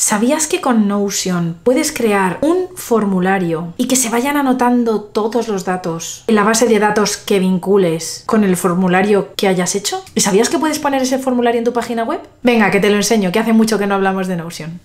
¿Sabías que con Notion puedes crear un formulario y que se vayan anotando todos los datos en la base de datos que vincules con el formulario que hayas hecho? ¿Y sabías que puedes poner ese formulario en tu página web? Venga, que te lo enseño, que hace mucho que no hablamos de Notion.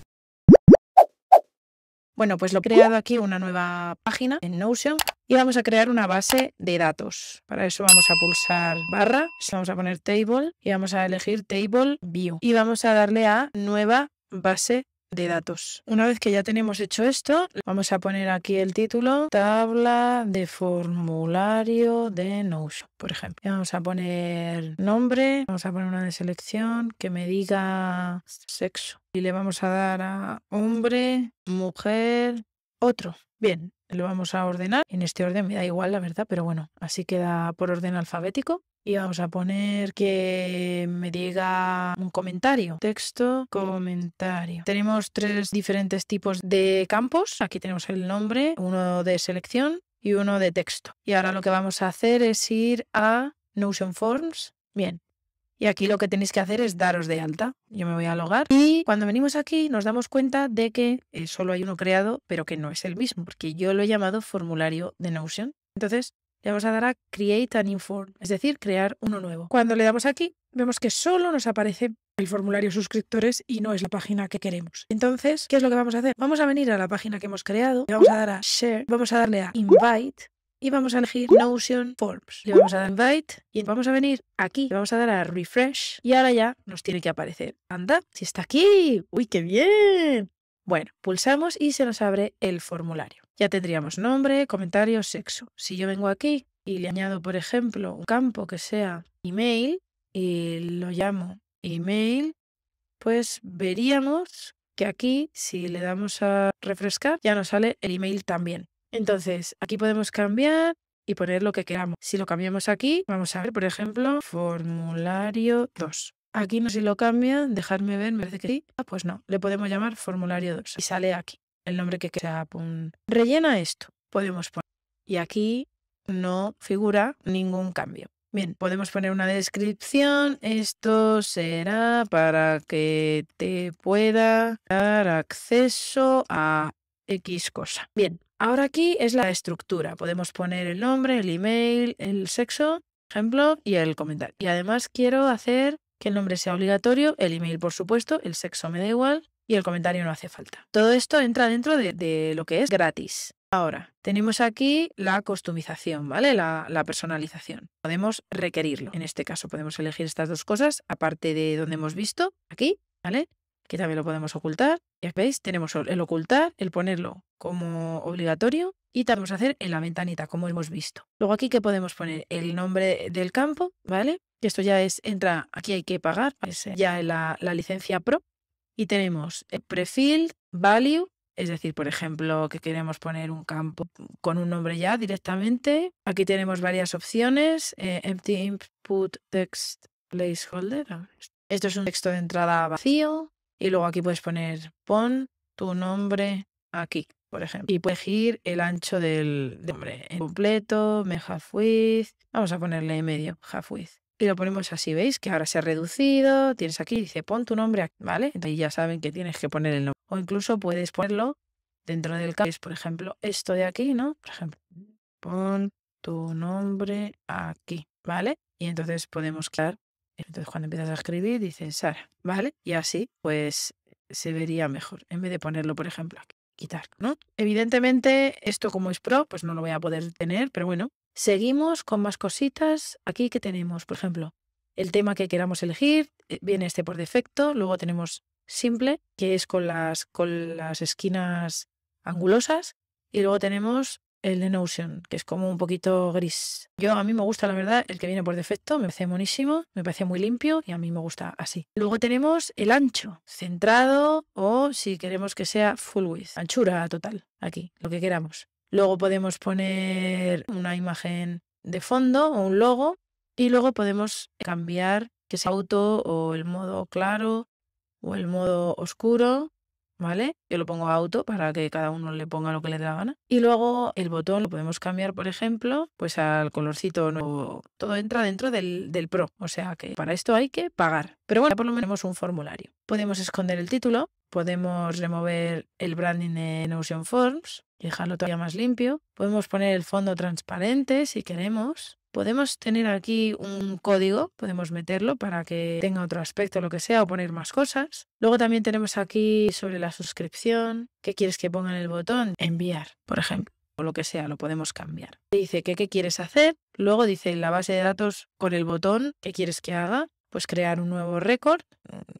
Bueno, pues lo he creado aquí una nueva página en Notion y vamos a crear una base de datos. Para eso vamos a pulsar barra, vamos a poner table y vamos a elegir table view y vamos a darle a nueva base de datos. Una vez que ya tenemos hecho esto, vamos a poner aquí el título, tabla de formulario de Notion, por ejemplo. vamos a poner nombre, vamos a poner una de selección que me diga sexo. Y le vamos a dar a hombre, mujer, otro. Bien, lo vamos a ordenar. En este orden me da igual, la verdad, pero bueno, así queda por orden alfabético y vamos a poner que me diga un comentario. Texto, comentario. Tenemos tres diferentes tipos de campos. Aquí tenemos el nombre, uno de selección y uno de texto. Y ahora lo que vamos a hacer es ir a Notion Forms. Bien, y aquí lo que tenéis que hacer es daros de alta. Yo me voy a logar. Y cuando venimos aquí nos damos cuenta de que eh, solo hay uno creado, pero que no es el mismo, porque yo lo he llamado formulario de Notion. Entonces, le vamos a dar a Create a New Form, es decir, crear uno nuevo. Cuando le damos aquí, vemos que solo nos aparece el formulario suscriptores y no es la página que queremos. Entonces, ¿qué es lo que vamos a hacer? Vamos a venir a la página que hemos creado, le vamos a dar a Share, vamos a darle a Invite y vamos a elegir Notion Forms. Le vamos a dar Invite y vamos a venir aquí. Le vamos a dar a Refresh y ahora ya nos tiene que aparecer. Anda, si está aquí. ¡Uy, qué bien! Bueno, pulsamos y se nos abre el formulario. Ya tendríamos nombre, comentario, sexo. Si yo vengo aquí y le añado, por ejemplo, un campo que sea email y lo llamo email, pues veríamos que aquí, si le damos a refrescar, ya nos sale el email también. Entonces, aquí podemos cambiar y poner lo que queramos. Si lo cambiamos aquí, vamos a ver, por ejemplo, formulario 2. Aquí no sé si lo cambian, dejadme ver, me parece que sí. Ah, pues no, le podemos llamar formulario 2 y sale aquí el nombre que sea, rellena esto, podemos poner. Y aquí no figura ningún cambio. Bien, podemos poner una descripción. Esto será para que te pueda dar acceso a X cosa. Bien, ahora aquí es la estructura. Podemos poner el nombre, el email, el sexo, ejemplo, y el comentario. Y además quiero hacer que el nombre sea obligatorio, el email por supuesto, el sexo me da igual, y el comentario no hace falta. Todo esto entra dentro de, lo que es gratis. Ahora, tenemos aquí la customización, ¿vale? La, personalización. Podemos requerirlo. En este caso, podemos elegir estas dos cosas, aparte de donde hemos visto, aquí, ¿vale? Aquí también lo podemos ocultar. Ya veis, tenemos el ocultar, el ponerlo como obligatorio y también vamos a hacer en la ventanita, como hemos visto. Luego aquí que podemos poner el nombre del campo, ¿vale? Esto ya es, entra, aquí hay que pagar, ya la, la licencia pro, y tenemos el prefield, value, es decir, por ejemplo, que queremos poner un campo con un nombre ya directamente. Aquí tenemos varias opciones. Eh, empty input text placeholder. Esto es un texto de entrada vacío. Y luego aquí puedes poner pon tu nombre aquí, por ejemplo. Y puedes ir el ancho del, nombre. En completo, me half width. Vamos a ponerle medio, half width y lo ponemos así, ¿veis? Que ahora se ha reducido, tienes aquí, dice pon tu nombre, aquí, ¿vale? Entonces ya saben que tienes que poner el nombre. O incluso puedes ponerlo dentro del Es por ejemplo, esto de aquí, ¿no? Por ejemplo, pon tu nombre aquí, ¿vale? Y entonces podemos quitar. Entonces cuando empiezas a escribir dices Sara, ¿vale? Y así pues se vería mejor, en vez de ponerlo, por ejemplo, aquí quitar, ¿no? Evidentemente, esto como es pro, pues no lo voy a poder tener, pero bueno, Seguimos con más cositas. Aquí que tenemos, por ejemplo, el tema que queramos elegir, eh, viene este por defecto, luego tenemos simple, que es con las, con las esquinas angulosas, y luego tenemos el de Notion, que es como un poquito gris. Yo a mí me gusta, la verdad, el que viene por defecto, me parece buenísimo, me parece muy limpio y a mí me gusta así. Luego tenemos el ancho, centrado o si queremos que sea full width, anchura total, aquí, lo que queramos. Luego podemos poner una imagen de fondo o un logo y luego podemos cambiar que sea auto o el modo claro o el modo oscuro ¿vale? Yo lo pongo auto para que cada uno le ponga lo que le dé la gana. Y luego el botón lo podemos cambiar, por ejemplo, pues al colorcito nuevo. Todo entra dentro del, Pro, o sea que para esto hay que pagar. Pero bueno, por lo menos tenemos un formulario. Podemos esconder el título, podemos remover el branding en Ocean Forms y dejarlo todavía más limpio. Podemos poner el fondo transparente si queremos podemos tener aquí un código, podemos meterlo para que tenga otro aspecto, lo que sea, o poner más cosas. Luego también tenemos aquí sobre la suscripción, qué quieres que ponga en el botón, enviar, por ejemplo o lo que sea, lo podemos cambiar. Dice que qué quieres hacer, luego dice la base de datos con el botón ¿qué quieres que haga, pues crear un nuevo récord,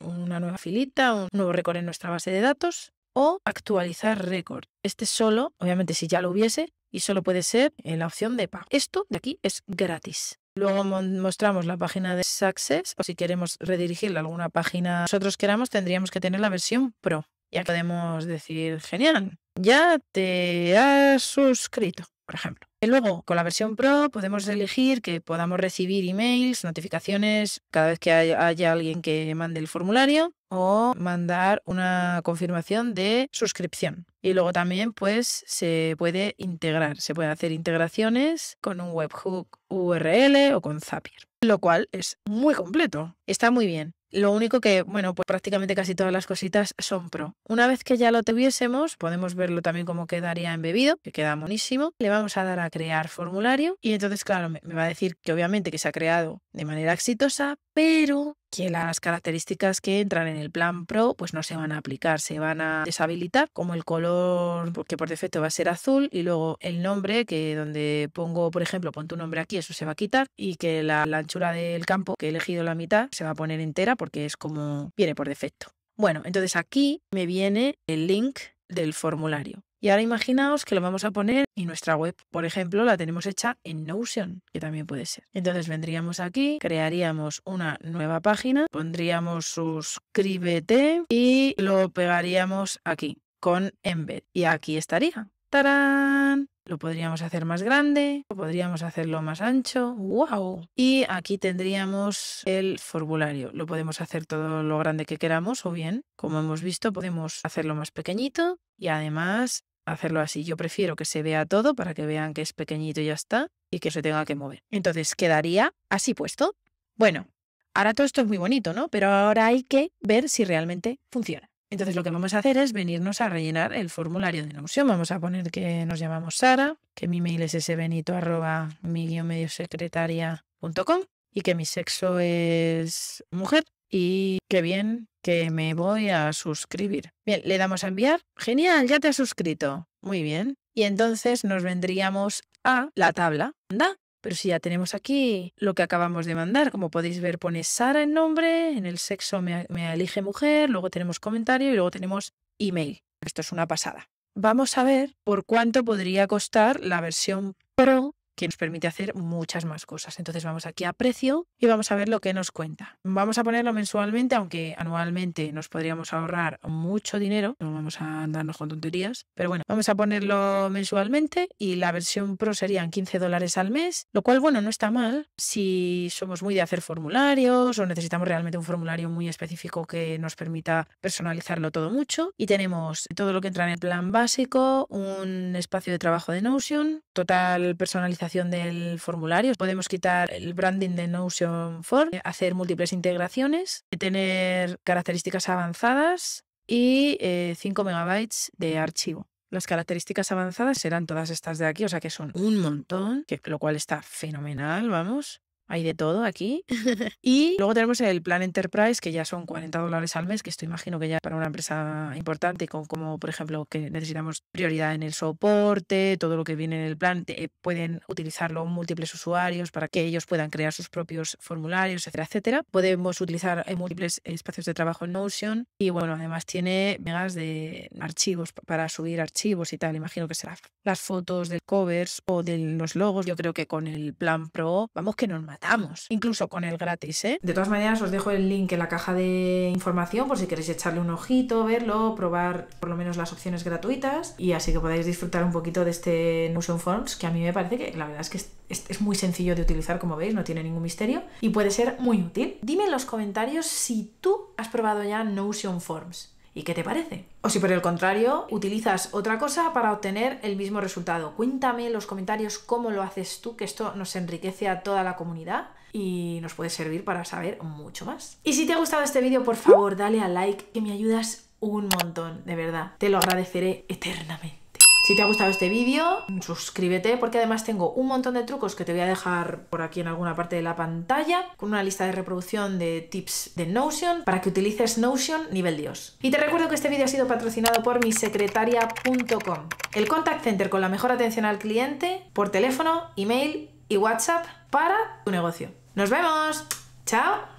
una nueva filita, un nuevo récord en nuestra base de datos o actualizar récord. Este solo, obviamente si ya lo hubiese, y solo puede ser en la opción de pago. Esto de aquí es gratis. Luego mostramos la página de Success o si queremos redirigirla a alguna página que nosotros queramos tendríamos que tener la versión Pro. Ya podemos decir, genial, ya te has suscrito, por ejemplo luego con la versión Pro podemos elegir que podamos recibir emails, notificaciones cada vez que haya alguien que mande el formulario o mandar una confirmación de suscripción. Y luego también pues se puede integrar, se puede hacer integraciones con un webhook URL o con Zapier, lo cual es muy completo, está muy bien. Lo único que, bueno, pues prácticamente casi todas las cositas son pro. Una vez que ya lo tuviésemos, podemos verlo también como quedaría embebido, que queda monísimo. Le vamos a dar a crear formulario y entonces, claro, me, va a decir que obviamente que se ha creado de manera exitosa, pero que las características que entran en el plan Pro pues no se van a aplicar, se van a deshabilitar, como el color que por defecto va a ser azul y luego el nombre que donde pongo, por ejemplo, pon tu nombre aquí, eso se va a quitar y que la anchura del campo que he elegido la mitad se va a poner entera porque es como viene por defecto. Bueno, entonces aquí me viene el link del formulario. Y ahora imaginaos que lo vamos a poner en nuestra web. Por ejemplo, la tenemos hecha en Notion, que también puede ser. Entonces vendríamos aquí, crearíamos una nueva página, pondríamos suscríbete y lo pegaríamos aquí con embed. Y aquí estaría. Lo podríamos hacer más grande, o podríamos hacerlo más ancho. ¡Wow! Y aquí tendríamos el formulario. Lo podemos hacer todo lo grande que queramos o bien, como hemos visto, podemos hacerlo más pequeñito y además hacerlo así. Yo prefiero que se vea todo para que vean que es pequeñito y ya está y que se tenga que mover. Entonces quedaría así puesto. Bueno, ahora todo esto es muy bonito, ¿no? Pero ahora hay que ver si realmente funciona. Entonces lo que vamos a hacer es venirnos a rellenar el formulario de emoción. Vamos a poner que nos llamamos Sara, que mi mail es sbenito arroba y que mi sexo es mujer y que bien que me voy a suscribir. Bien, le damos a enviar. Genial, ya te has suscrito. Muy bien. Y entonces nos vendríamos a la tabla. Anda, pero si ya tenemos aquí lo que acabamos de mandar, como podéis ver pone Sara en nombre, en el sexo me, me elige mujer, luego tenemos comentario y luego tenemos email. Esto es una pasada. Vamos a ver por cuánto podría costar la versión Pro que nos permite hacer muchas más cosas. Entonces vamos aquí a precio y vamos a ver lo que nos cuenta. Vamos a ponerlo mensualmente, aunque anualmente nos podríamos ahorrar mucho dinero, no vamos a andarnos con tonterías, pero bueno, vamos a ponerlo mensualmente y la versión Pro serían 15 dólares al mes, lo cual bueno, no está mal si somos muy de hacer formularios o necesitamos realmente un formulario muy específico que nos permita personalizarlo todo mucho y tenemos todo lo que entra en el plan básico, un espacio de trabajo de Notion, total personalización del formulario. Podemos quitar el branding de Notion Form, hacer múltiples integraciones, tener características avanzadas y 5 eh, megabytes de archivo. Las características avanzadas serán todas estas de aquí, o sea que son un montón, que, lo cual está fenomenal, vamos hay de todo aquí. y luego tenemos el plan Enterprise, que ya son 40 dólares al mes, que esto imagino que ya para una empresa importante, como, como por ejemplo que necesitamos prioridad en el soporte, todo lo que viene en el plan, pueden utilizarlo múltiples usuarios para que ellos puedan crear sus propios formularios, etcétera, etcétera. Podemos utilizar múltiples espacios de trabajo en Notion y bueno, además tiene megas de archivos para subir archivos y tal. Imagino que será las fotos del covers o de los logos. Yo creo que con el plan Pro, vamos que normal tratamos. incluso con el gratis. ¿eh? De todas maneras, os dejo el link en la caja de información por si queréis echarle un ojito, verlo, probar por lo menos las opciones gratuitas y así que podáis disfrutar un poquito de este Notion Forms que a mí me parece que la verdad es que es muy sencillo de utilizar, como veis, no tiene ningún misterio y puede ser muy útil. Dime en los comentarios si tú has probado ya Notion Forms. ¿Y qué te parece? O si por el contrario utilizas otra cosa para obtener el mismo resultado. Cuéntame en los comentarios cómo lo haces tú, que esto nos enriquece a toda la comunidad y nos puede servir para saber mucho más. Y si te ha gustado este vídeo, por favor, dale a like, que me ayudas un montón, de verdad. Te lo agradeceré eternamente. Si te ha gustado este vídeo, suscríbete porque además tengo un montón de trucos que te voy a dejar por aquí en alguna parte de la pantalla con una lista de reproducción de tips de Notion para que utilices Notion nivel Dios. Y te recuerdo que este vídeo ha sido patrocinado por misecretaria.com, el contact center con la mejor atención al cliente por teléfono, email y WhatsApp para tu negocio. ¡Nos vemos! ¡Chao!